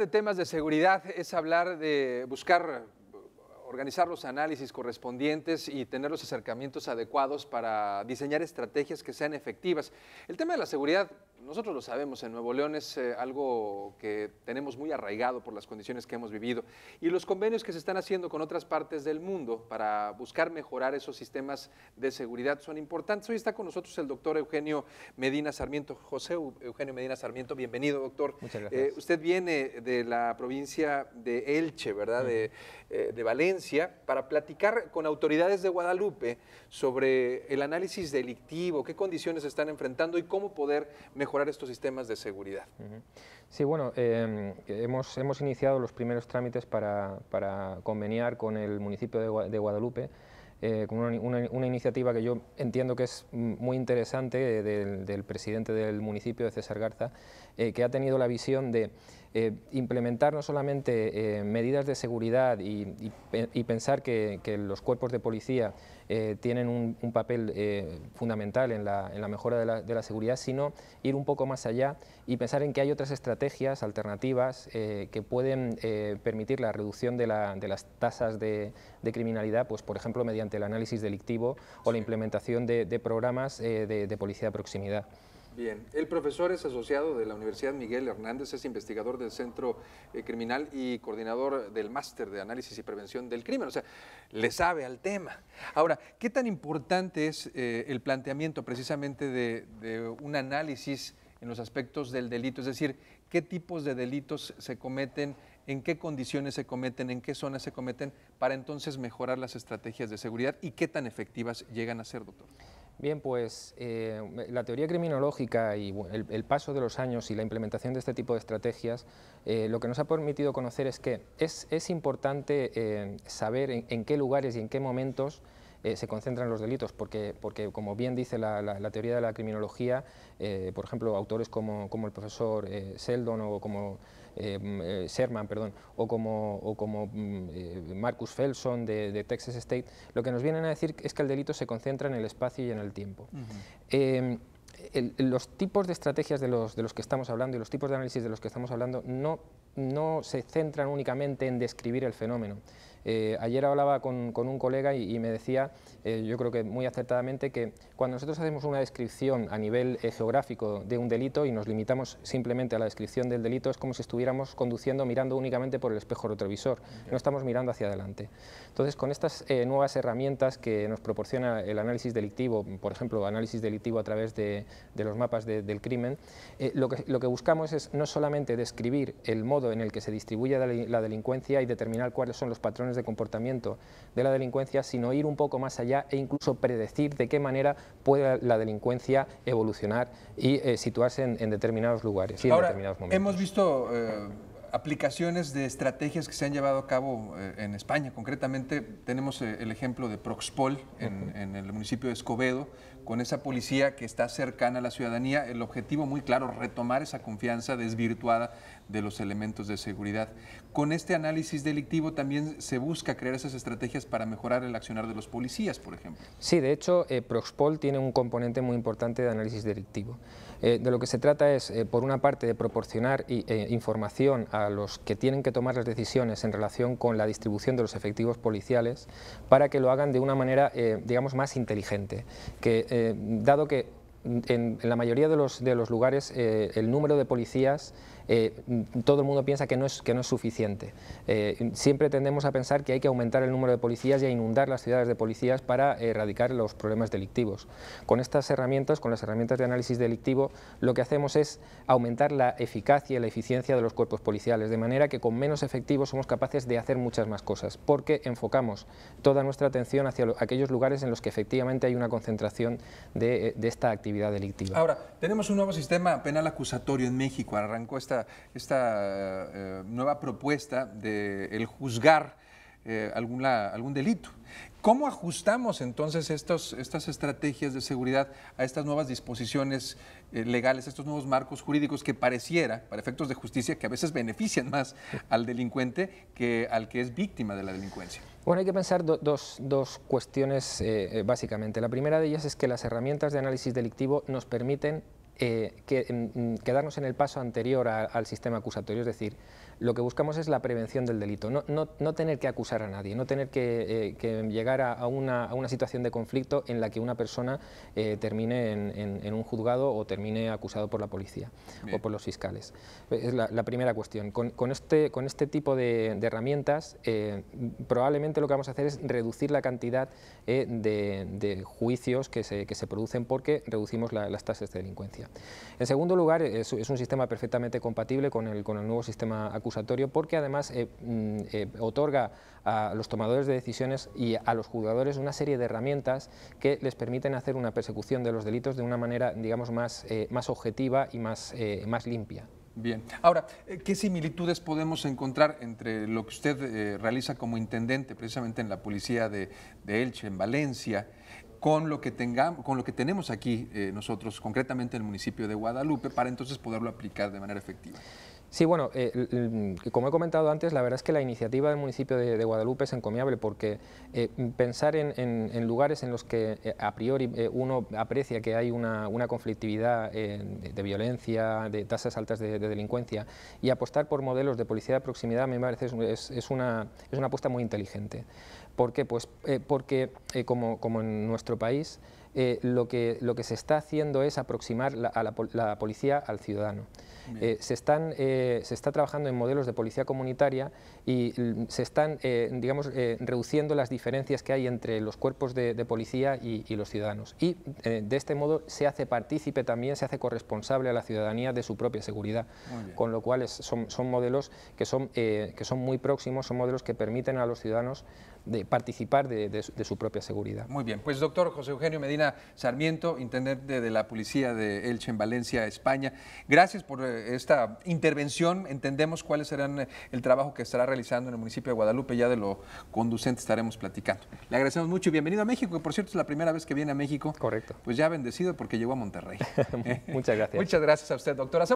de temas de seguridad es hablar de buscar organizar los análisis correspondientes y tener los acercamientos adecuados para diseñar estrategias que sean efectivas. El tema de la seguridad, nosotros lo sabemos, en Nuevo León es eh, algo que tenemos muy arraigado por las condiciones que hemos vivido y los convenios que se están haciendo con otras partes del mundo para buscar mejorar esos sistemas de seguridad son importantes. Hoy está con nosotros el doctor Eugenio Medina Sarmiento, José Eugenio Medina Sarmiento, bienvenido doctor. Muchas eh, gracias. usted viene de la provincia de Elche, ¿verdad? Eh, de Valencia para platicar con autoridades de Guadalupe sobre el análisis delictivo, qué condiciones están enfrentando y cómo poder mejorar estos sistemas de seguridad. Sí, bueno, em, hemos, hemos, iniciado los primeros trámites para, conveniar con el municipio de, Guadalupe. Eh, con una, iniciativa que yo entiendo que es muy interesante eh, del, presidente del municipio, de César Garza, eh, que ha tenido la visión de eh, implementar no solamente eh, medidas de seguridad y, pensar que, los cuerpos de policía eh, tienen un, papel fundamental en la, mejora de la, seguridad, sino ir un poco más allá y pensar en que hay otras estrategias alternativas que pueden permitir la reducción de, las tasas de, de, criminalidad, pues por ejemplo mediante el análisis delictivo o la implementación de, programas de policía de proximidad. Bien, el profesor es asociado de la Universidad Miguel Hernández, es investigador del Centro eh, Criminal y coordinador del Máster de Análisis y Prevención del Crimen, o sea, le sabe al tema. Ahora, ¿qué tan importante es eh, el planteamiento precisamente de un análisis en los aspectos del delito? Es decir, ¿qué tipos de delitos se cometen? en qué condiciones se cometen, en qué zonas se cometen, para entonces mejorar las estrategias de seguridad y qué tan efectivas llegan a ser, doctor. Bien, pues eh, la teoría criminológica y el, paso de los años y la implementación de este tipo de estrategias eh, lo que nos ha permitido conocer es que es, importante eh, saber en, qué lugares y en qué momentos eh, se concentran los delitos, porque, porque como bien dice la, teoría de la criminología, eh, por ejemplo, autores como, el profesor eh, Seldon o como Sherman, perdón, o como, como mm, Marcus Felson de, Texas State, lo que nos vienen a decir es que el delito se concentra en el espacio y en el tiempo. Em, los tipos de estrategias de los, de los, que estamos hablando y los tipos de análisis de los que estamos hablando no, no se centran únicamente en describir el fenómeno, eh, ayer hablaba con, un colega y, me decía, eh, yo creo que muy acertadamente, que cuando nosotros hacemos una descripción a nivel eh, geográfico de un delito y nos limitamos simplemente a la descripción del delito, es como si estuviéramos conduciendo mirando únicamente por el espejo retrovisor, no estamos mirando hacia adelante. Entonces, con estas nuevas herramientas que nos proporciona el análisis delictivo, por ejemplo, análisis delictivo a través de, los mapas del crimen, lo, que, buscamos es no solamente describir el modo en el que se distribuye la delincuencia y determinar cuáles son los patrones de comportamiento de la delincuencia, sino ir un poco más allá e incluso predecir de qué manera puede la delincuencia evolucionar y eh, situarse en, determinados lugares y en determinados momentos. Hemos visto... Eh, aplicaciones de estrategias que se han llevado a cabo eh, en España. Concretamente, tenemos eh, el ejemplo de Proxpol en, el municipio de Escobedo, con esa policía que está cercana a la ciudadanía. El objetivo muy claro, retomar esa confianza desvirtuada de los elementos de seguridad. Con este análisis delictivo también se busca crear esas estrategias para mejorar el accionar de los policías, por ejemplo. Sí, de hecho, eh, Proxpol tiene un componente muy importante de análisis delictivo. de lo que se trata es, por una parte, de proporcionar información a a los que tienen que tomar las decisiones en relación con la distribución de los efectivos policiales para que lo hagan de una manera, eh, digamos, más inteligente. Que, eh, dado que en, la mayoría de los, de los lugares eh, el número de policías eh, mm, todo el mundo piensa que no es, que no es suficiente. Eh, siempre tendemos a pensar que hay que aumentar el número de policías y a inundar las ciudades de policías para erradicar los problemas delictivos. Con estas herramientas, con las herramientas de análisis delictivo, lo que hacemos es aumentar la eficacia y la eficiencia de los cuerpos policiales, de manera que con menos efectivos somos capaces de hacer muchas más cosas, porque enfocamos toda nuestra atención hacia aquellos lugares en los que efectivamente hay una concentración de, de esta actividad delictiva. Ahora, tenemos un nuevo sistema penal acusatorio en México, arrancó esta esta, eh, nueva propuesta de el juzgar eh, alguna, algún delito. ¿Cómo ajustamos entonces estos, estas estrategias de seguridad a estas nuevas disposiciones eh, legales, estos nuevos marcos jurídicos que pareciera, para efectos de justicia, que a veces benefician más al delincuente que al que es víctima de la delincuencia? Bueno, hay que pensar dos, dos, cuestiones básicamente. La primera de ellas es que las herramientas de análisis delictivo nos permiten eh, que, mm, quedarnos en el paso anterior al sistema acusatorio, es decir, lo que buscamos es la prevención del delito, no, no, tener que acusar a nadie, no tener que, eh, llegar a, una, situación de conflicto en la que una persona eh, termine en, un juzgado o termine acusado por la policía o por los fiscales. Es la, primera cuestión. Con, este, con este tipo de, herramientas, probablemente lo que vamos a hacer es reducir la cantidad de, juicios que se, producen porque reducimos las tasas de delincuencia. En segundo lugar, eh, es, un sistema perfectamente compatible con el, con el nuevo sistema acusatorio porque además eh, mm, eh, otorga a los tomadores de decisiones y a los juzgadores una serie de herramientas que les permiten hacer una persecución de los delitos de una manera, digamos, más, más objetiva y más, más limpia. Bien. Ahora, ¿qué similitudes podemos encontrar entre lo que usted realiza como intendente, precisamente en la policía de, de Elche, en Valencia, con lo que, tengamos, con lo que tenemos aquí eh, nosotros, concretamente en el municipio de Guadalupe, para entonces poderlo aplicar de manera efectiva. Sí, bueno, eh, como he comentado antes, la verdad es que la iniciativa del municipio de, Guadalupe es encomiable porque eh, pensar en, lugares en los que eh, a priori uno aprecia que hay una, conflictividad de, violencia, de tasas altas de, delincuencia y apostar por modelos de policía de proximidad me parece es, es una, es una apuesta muy inteligente. ¿Por qué? Pues porque como en nuestro país eh, lo, que, lo que se está haciendo es aproximar a la, policía al ciudadano. Eh, se, están, eh, se está trabajando en modelos de policía comunitaria y mm, se están, digamos, reduciendo las diferencias que hay entre los cuerpos de, policía y, los ciudadanos. Y de este modo se hace partícipe también, se hace corresponsable a la ciudadanía de su propia seguridad. Con lo cual son, son, modelos que son, que son muy próximos, son modelos que permiten a los ciudadanos de participar de, de su propia seguridad. Muy bien, pues doctor José Eugenio Medina. Sarmiento, intendente de la Policía de Elche en Valencia, España. Gracias por eh, esta intervención. Entendemos cuál será eh, el trabajo que estará realizando en el municipio de Guadalupe. Ya de lo conducente estaremos platicando. Le agradecemos mucho y bienvenido a México, que por cierto es la primera vez que viene a México. Correcto. Pues ya bendecido porque llegó a Monterrey. Muchas gracias. Muchas gracias a usted, doctora.